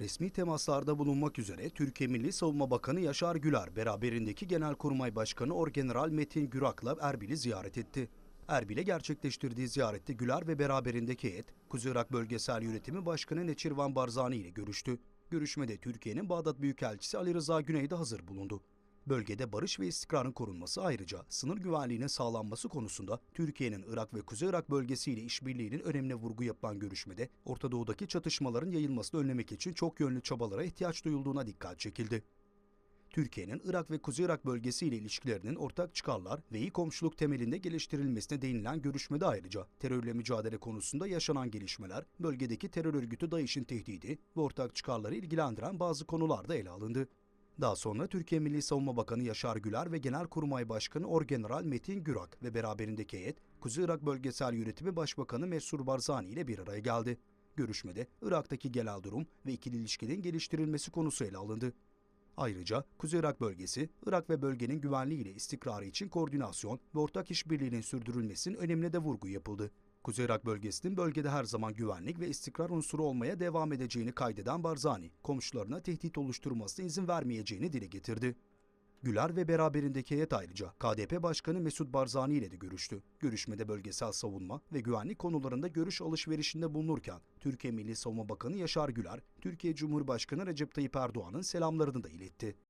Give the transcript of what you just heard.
resmi temaslarda bulunmak üzere Türkiye Milli Savunma Bakanı Yaşar Güler beraberindeki Genelkurmay Başkanı Orgeneral Metin Gürak'la Erbil'i ziyaret etti. Erbil'e gerçekleştirdiği ziyarette Güler ve beraberindeki heyet, Kuzey Irak Bölgesel Yönetimi Başkanı Neçirvan Barzani ile görüştü. Görüşmede Türkiye'nin Bağdat Büyükelçisi Ali Rıza Güney de hazır bulundu. Bölgede barış ve istikrarın korunması ayrıca sınır güvenliğinin sağlanması konusunda Türkiye'nin Irak ve Kuzey Irak bölgesiyle işbirliğinin önemine vurgu yapılan görüşmede Orta Doğu'daki çatışmaların yayılmasını önlemek için çok yönlü çabalara ihtiyaç duyulduğuna dikkat çekildi. Türkiye'nin Irak ve Kuzey Irak bölgesiyle ilişkilerinin ortak çıkarlar ve iyi komşuluk temelinde geliştirilmesine değinilen görüşmede ayrıca terörle mücadele konusunda yaşanan gelişmeler, bölgedeki terör örgütü DAEŞ'in tehdidi ve ortak çıkarları ilgilendiren bazı konularda ele alındı. Daha sonra Türkiye Milli Savunma Bakanı Yaşar Güler ve Genelkurmay Başkanı Orgeneral Metin Gürak ve beraberindeki heyet, Kuzey Irak Bölgesel Yönetimi Başbakanı Mesur Barzani ile bir araya geldi. Görüşmede Irak'taki genel durum ve ikili ilişkilerin geliştirilmesi konusu ele alındı. Ayrıca Kuzey Irak bölgesi, Irak ve bölgenin güvenliği ile istikrarı için koordinasyon ve ortak işbirliğinin sürdürülmesinin önemine de vurgu yapıldı. Kuzey Irak bölgesinin bölgede her zaman güvenlik ve istikrar unsuru olmaya devam edeceğini kaydeden Barzani, komşularına tehdit oluşturmasına izin vermeyeceğini dile getirdi. Güler ve beraberindeki heyet ayrıca KDP Başkanı Mesut Barzani ile de görüştü. Görüşmede bölgesel savunma ve güvenlik konularında görüş alışverişinde bulunurken Türkiye Milli Savunma Bakanı Yaşar Güler, Türkiye Cumhurbaşkanı Recep Tayyip Erdoğan'ın selamlarını da iletti.